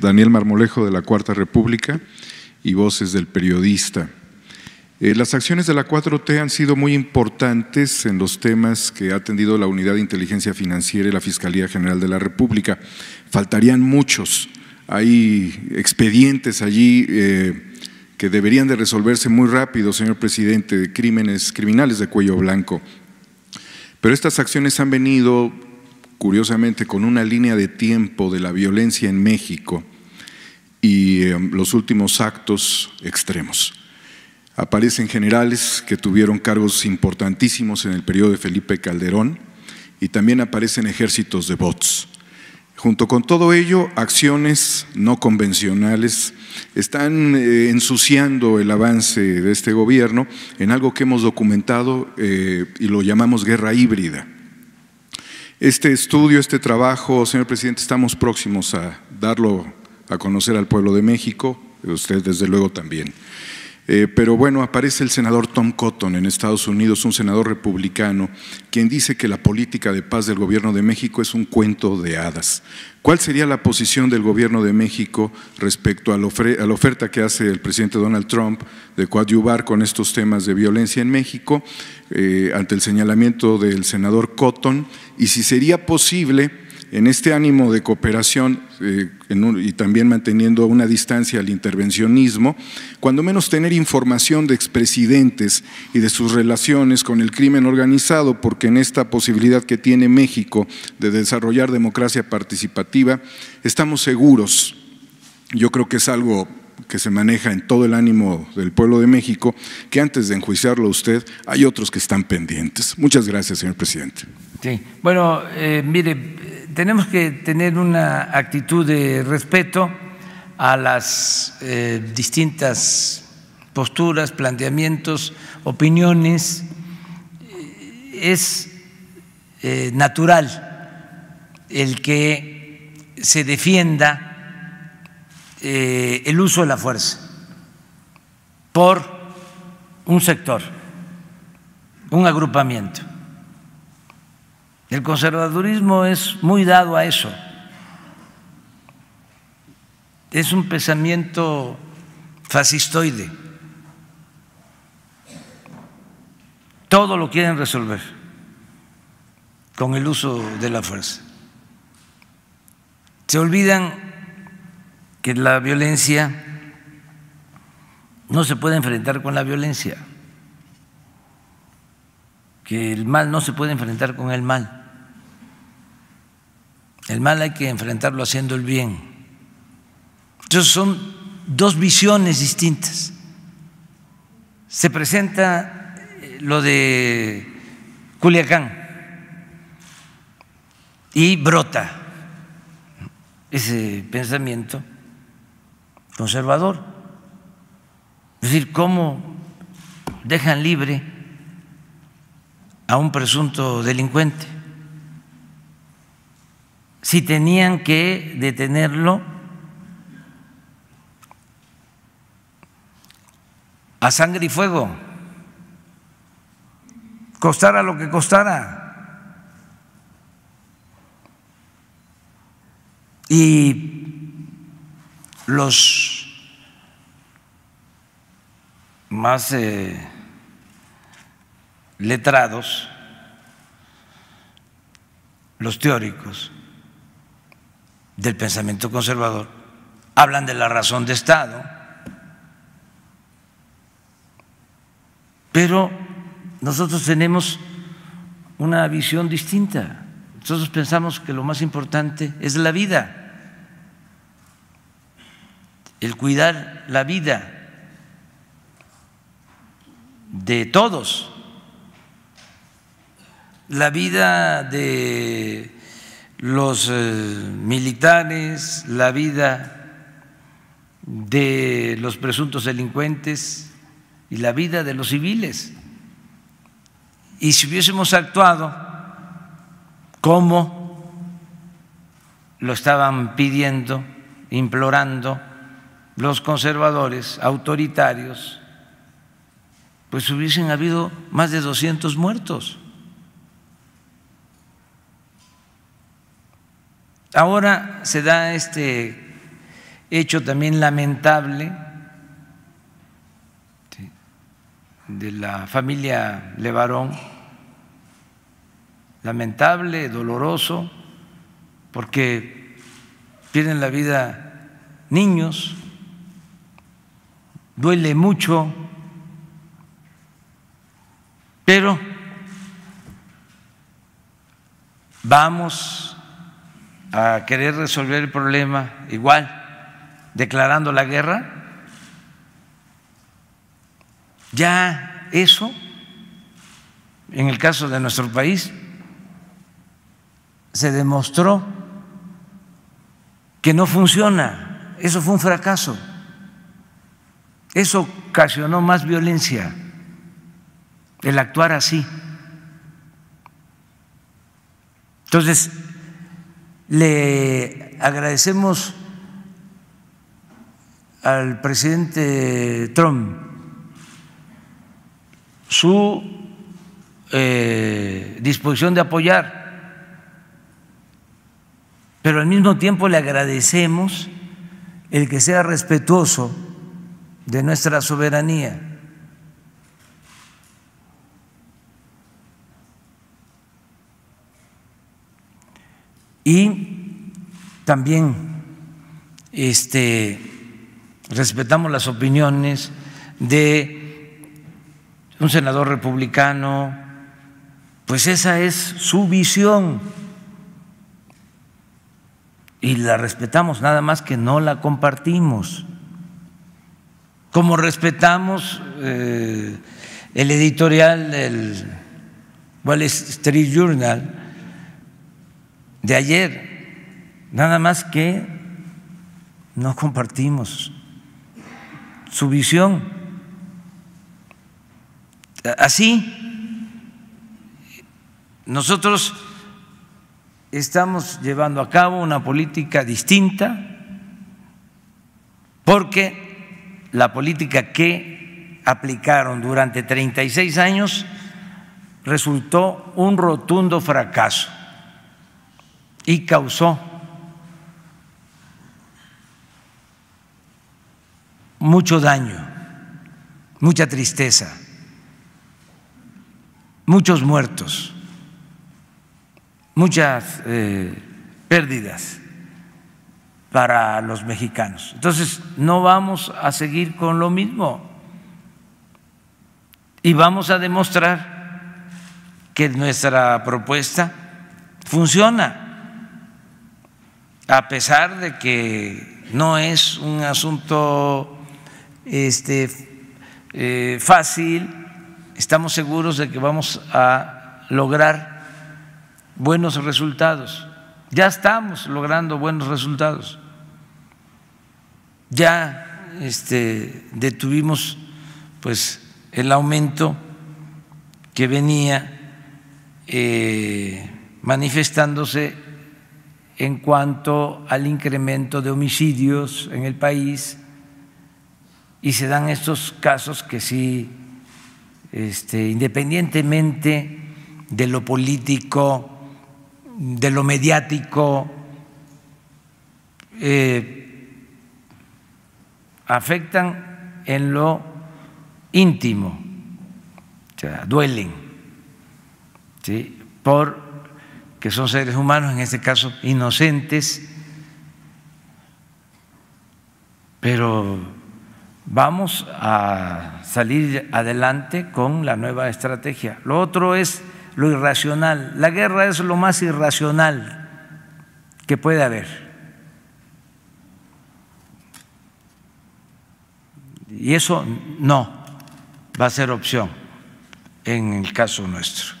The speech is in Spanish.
Daniel Marmolejo de la Cuarta República y Voces del Periodista. Eh, las acciones de la 4T han sido muy importantes en los temas que ha atendido la Unidad de Inteligencia Financiera y la Fiscalía General de la República. Faltarían muchos. Hay expedientes allí eh, que deberían de resolverse muy rápido, señor presidente, de crímenes criminales de cuello blanco. Pero estas acciones han venido curiosamente con una línea de tiempo de la violencia en México y eh, los últimos actos extremos. Aparecen generales que tuvieron cargos importantísimos en el periodo de Felipe Calderón y también aparecen ejércitos de bots. Junto con todo ello, acciones no convencionales están eh, ensuciando el avance de este gobierno en algo que hemos documentado eh, y lo llamamos guerra híbrida este estudio, este trabajo, señor presidente, estamos próximos a darlo a conocer al pueblo de México, usted desde luego también. Eh, pero bueno, aparece el senador Tom Cotton en Estados Unidos, un senador republicano, quien dice que la política de paz del gobierno de México es un cuento de hadas. ¿Cuál sería la posición del gobierno de México respecto a la, oferta que hace el presidente Donald Trump de coadyuvar con estos temas de violencia en México eh, ante el señalamiento del senador Cotton y si sería posible, en este ánimo de cooperación eh, y también manteniendo una distancia al intervencionismo, cuando menos tener información de expresidentes y de sus relaciones con el crimen organizado, porque en esta posibilidad que tiene México de desarrollar democracia participativa, estamos seguros. Yo creo que es algo que se maneja en todo el ánimo del pueblo de México, que antes de enjuiciarlo usted, hay otros que están pendientes. Muchas gracias, señor presidente. Sí. Bueno, eh, mire, tenemos que tener una actitud de respeto a las eh, distintas posturas, planteamientos, opiniones. Es eh, natural el que se defienda eh, el uso de la fuerza por un sector, un agrupamiento. El conservadurismo es muy dado a eso. Es un pensamiento fascistoide. Todo lo quieren resolver con el uso de la fuerza. Se olvidan que la violencia no se puede enfrentar con la violencia, que el mal no se puede enfrentar con el mal. El mal hay que enfrentarlo haciendo el bien. Entonces son dos visiones distintas. Se presenta eh, lo de Culiacán y brota ese pensamiento conservador. Es decir, ¿cómo dejan libre a un presunto delincuente? Si tenían que detenerlo a sangre y fuego, costara lo que costara. Y los más eh, letrados, los teóricos del pensamiento conservador, hablan de la razón de Estado, pero nosotros tenemos una visión distinta. Nosotros pensamos que lo más importante es la vida el cuidar la vida de todos, la vida de los eh, militares, la vida de los presuntos delincuentes y la vida de los civiles. Y si hubiésemos actuado como lo estaban pidiendo, implorando, los conservadores autoritarios, pues hubiesen habido más de 200 muertos. Ahora se da este hecho también lamentable de la familia Levarón, lamentable, doloroso, porque pierden la vida niños, duele mucho, pero vamos a querer resolver el problema igual, declarando la guerra. Ya eso, en el caso de nuestro país, se demostró que no funciona. Eso fue un fracaso. Eso ocasionó más violencia, el actuar así. Entonces, le agradecemos al presidente Trump su eh, disposición de apoyar, pero al mismo tiempo le agradecemos el que sea respetuoso de nuestra soberanía. Y también este, respetamos las opiniones de un senador republicano, pues esa es su visión y la respetamos, nada más que no la compartimos como respetamos eh, el editorial del Wall Street Journal de ayer, nada más que no compartimos su visión. Así, nosotros estamos llevando a cabo una política distinta porque la política que aplicaron durante 36 años resultó un rotundo fracaso y causó mucho daño, mucha tristeza, muchos muertos, muchas eh, pérdidas para los mexicanos. Entonces, no vamos a seguir con lo mismo y vamos a demostrar que nuestra propuesta funciona, a pesar de que no es un asunto este, eh, fácil, estamos seguros de que vamos a lograr buenos resultados. Ya estamos logrando buenos resultados. Ya este, detuvimos pues, el aumento que venía eh, manifestándose en cuanto al incremento de homicidios en el país y se dan estos casos que sí, este, independientemente de lo político, de lo mediático, eh, afectan en lo íntimo, o sea, duelen, porque son seres humanos, en este caso inocentes, pero vamos a salir adelante con la nueva estrategia. Lo otro es lo irracional. La guerra es lo más irracional que puede haber. y eso no va a ser opción en el caso nuestro.